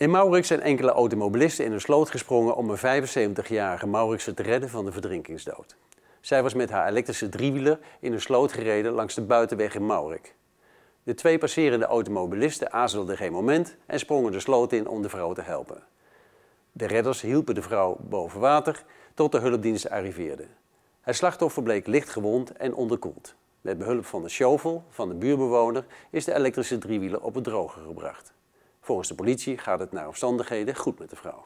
In Maurik zijn enkele automobilisten in een sloot gesprongen om een 75-jarige Maurikse te redden van de verdrinkingsdood. Zij was met haar elektrische driewieler in een sloot gereden langs de buitenweg in Maurik. De twee passerende automobilisten aarzelden geen moment en sprongen de sloot in om de vrouw te helpen. De redders hielpen de vrouw boven water tot de hulpdiensten arriveerden. Het slachtoffer bleek licht gewond en onderkoeld. Met behulp van de shovel van de buurbewoner is de elektrische driewieler op het droge gebracht. Volgens de politie gaat het naar omstandigheden goed met de vrouw.